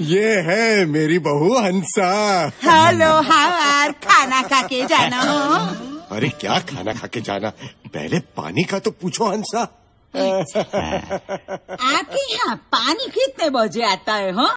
ये है मेरी बहू हंसा हेलो हार खाना खा के जाना अरे क्या खाना खा के जाना पहले पानी का तो पूछो हंसा आपके यहाँ पानी कितने बजे आता है हो हाँ?